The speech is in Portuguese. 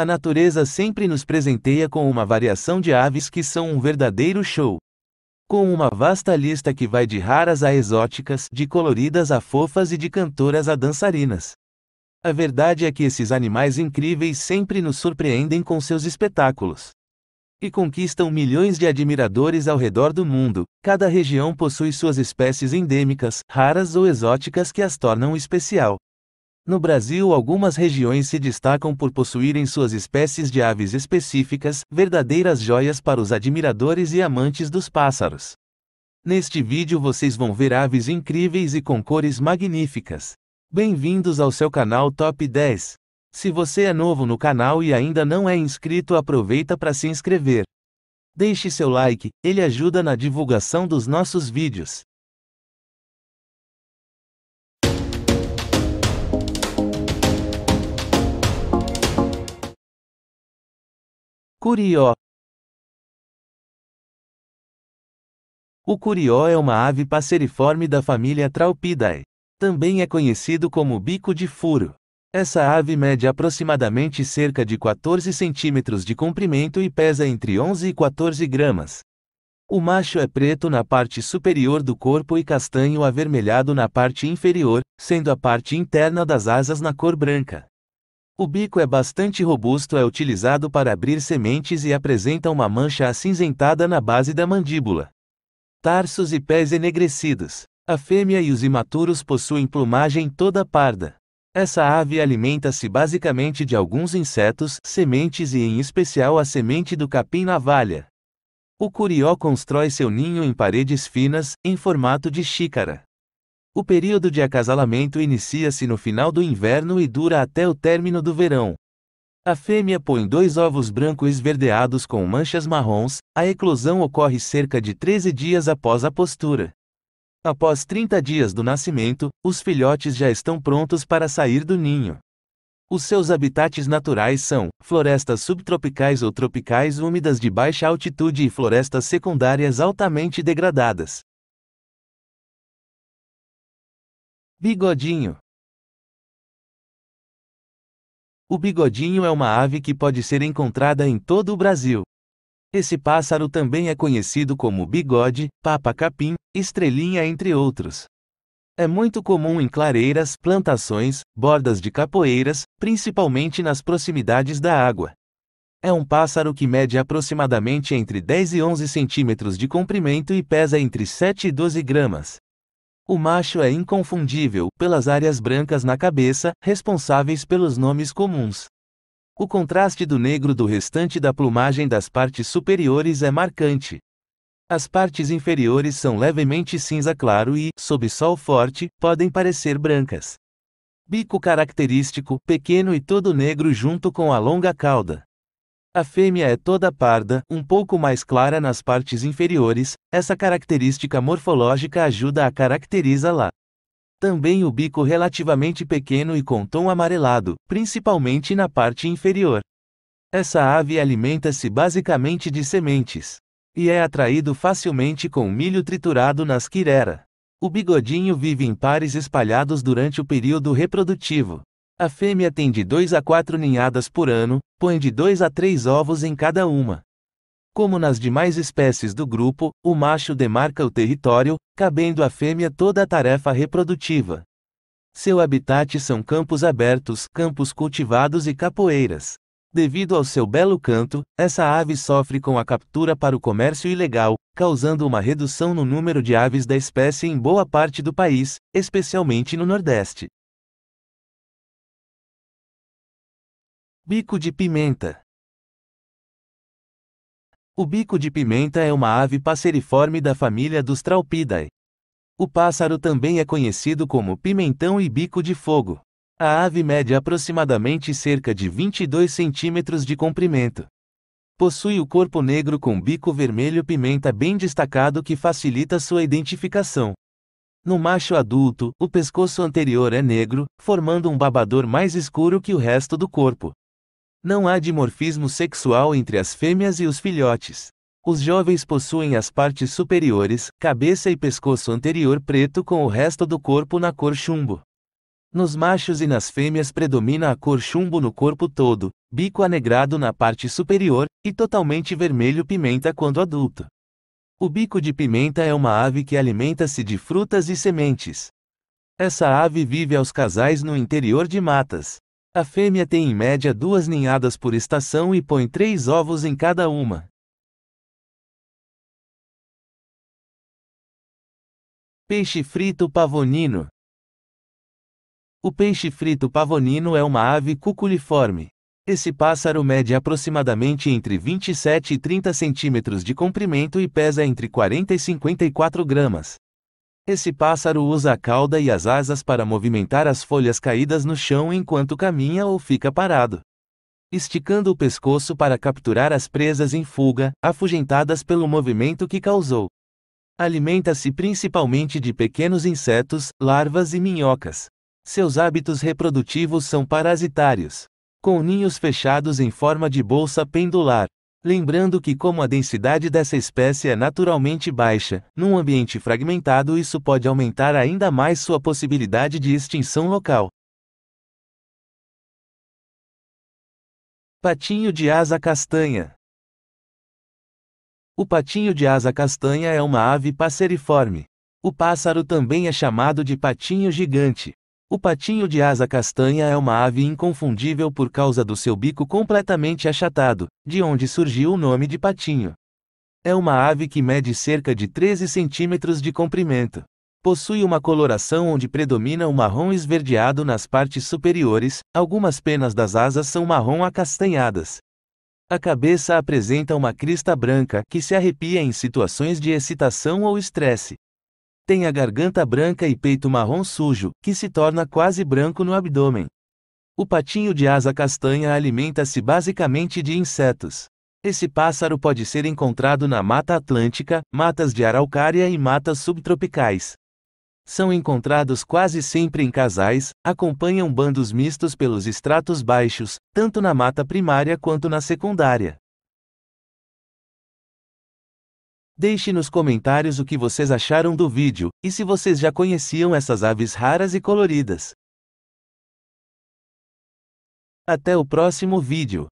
A natureza sempre nos presenteia com uma variação de aves que são um verdadeiro show. Com uma vasta lista que vai de raras a exóticas, de coloridas a fofas e de cantoras a dançarinas. A verdade é que esses animais incríveis sempre nos surpreendem com seus espetáculos. E conquistam milhões de admiradores ao redor do mundo. Cada região possui suas espécies endêmicas, raras ou exóticas que as tornam especial. No Brasil, algumas regiões se destacam por possuírem suas espécies de aves específicas, verdadeiras joias para os admiradores e amantes dos pássaros. Neste vídeo vocês vão ver aves incríveis e com cores magníficas. Bem-vindos ao seu canal Top 10. Se você é novo no canal e ainda não é inscrito, aproveita para se inscrever. Deixe seu like, ele ajuda na divulgação dos nossos vídeos. Curió O curió é uma ave passeriforme da família Traupidae. Também é conhecido como bico de furo. Essa ave mede aproximadamente cerca de 14 centímetros de comprimento e pesa entre 11 e 14 gramas. O macho é preto na parte superior do corpo e castanho avermelhado na parte inferior, sendo a parte interna das asas na cor branca. O bico é bastante robusto, é utilizado para abrir sementes e apresenta uma mancha acinzentada na base da mandíbula. Tarsos e pés enegrecidos. A fêmea e os imaturos possuem plumagem toda parda. Essa ave alimenta-se basicamente de alguns insetos, sementes e em especial a semente do capim-navalha. O curió constrói seu ninho em paredes finas, em formato de xícara. O período de acasalamento inicia-se no final do inverno e dura até o término do verão. A fêmea põe dois ovos brancos esverdeados com manchas marrons, a eclosão ocorre cerca de 13 dias após a postura. Após 30 dias do nascimento, os filhotes já estão prontos para sair do ninho. Os seus habitats naturais são florestas subtropicais ou tropicais úmidas de baixa altitude e florestas secundárias altamente degradadas. Bigodinho. O bigodinho é uma ave que pode ser encontrada em todo o Brasil. Esse pássaro também é conhecido como bigode, papa-capim, estrelinha, entre outros. É muito comum em clareiras, plantações, bordas de capoeiras, principalmente nas proximidades da água. É um pássaro que mede aproximadamente entre 10 e 11 centímetros de comprimento e pesa entre 7 e 12 gramas. O macho é inconfundível pelas áreas brancas na cabeça, responsáveis pelos nomes comuns. O contraste do negro do restante da plumagem das partes superiores é marcante. As partes inferiores são levemente cinza claro e, sob sol forte, podem parecer brancas. Bico característico, pequeno e todo negro junto com a longa cauda. A fêmea é toda parda, um pouco mais clara nas partes inferiores, essa característica morfológica ajuda a caracterizá-la. Também o bico relativamente pequeno e com tom amarelado, principalmente na parte inferior. Essa ave alimenta-se basicamente de sementes. E é atraído facilmente com milho triturado nas quirera. O bigodinho vive em pares espalhados durante o período reprodutivo. A fêmea tem de 2 a 4 ninhadas por ano, põe de 2 a 3 ovos em cada uma. Como nas demais espécies do grupo, o macho demarca o território, cabendo à fêmea toda a tarefa reprodutiva. Seu habitat são campos abertos, campos cultivados e capoeiras. Devido ao seu belo canto, essa ave sofre com a captura para o comércio ilegal, causando uma redução no número de aves da espécie em boa parte do país, especialmente no Nordeste. Bico de pimenta. O bico de pimenta é uma ave passeriforme da família dos Traupidae. O pássaro também é conhecido como pimentão e bico de fogo. A ave mede aproximadamente cerca de 22 centímetros de comprimento. Possui o corpo negro com bico vermelho pimenta bem destacado que facilita sua identificação. No macho adulto, o pescoço anterior é negro, formando um babador mais escuro que o resto do corpo. Não há dimorfismo sexual entre as fêmeas e os filhotes. Os jovens possuem as partes superiores, cabeça e pescoço anterior preto com o resto do corpo na cor chumbo. Nos machos e nas fêmeas predomina a cor chumbo no corpo todo, bico anegrado na parte superior, e totalmente vermelho pimenta quando adulto. O bico de pimenta é uma ave que alimenta-se de frutas e sementes. Essa ave vive aos casais no interior de matas. A fêmea tem em média duas ninhadas por estação e põe três ovos em cada uma. Peixe frito pavonino O peixe frito pavonino é uma ave cuculiforme. Esse pássaro mede aproximadamente entre 27 e 30 centímetros de comprimento e pesa entre 40 e 54 gramas. Esse pássaro usa a cauda e as asas para movimentar as folhas caídas no chão enquanto caminha ou fica parado. Esticando o pescoço para capturar as presas em fuga, afugentadas pelo movimento que causou. Alimenta-se principalmente de pequenos insetos, larvas e minhocas. Seus hábitos reprodutivos são parasitários. Com ninhos fechados em forma de bolsa pendular, Lembrando que, como a densidade dessa espécie é naturalmente baixa, num ambiente fragmentado isso pode aumentar ainda mais sua possibilidade de extinção local. Patinho de asa castanha O patinho de asa castanha é uma ave passeriforme. O pássaro também é chamado de patinho gigante. O patinho de asa castanha é uma ave inconfundível por causa do seu bico completamente achatado, de onde surgiu o nome de patinho. É uma ave que mede cerca de 13 centímetros de comprimento. Possui uma coloração onde predomina o marrom esverdeado nas partes superiores, algumas penas das asas são marrom acastanhadas. A cabeça apresenta uma crista branca que se arrepia em situações de excitação ou estresse. Tem a garganta branca e peito marrom sujo, que se torna quase branco no abdômen. O patinho de asa castanha alimenta-se basicamente de insetos. Esse pássaro pode ser encontrado na Mata Atlântica, matas de araucária e matas subtropicais. São encontrados quase sempre em casais, acompanham bandos mistos pelos estratos baixos, tanto na mata primária quanto na secundária. Deixe nos comentários o que vocês acharam do vídeo e se vocês já conheciam essas aves raras e coloridas. Até o próximo vídeo.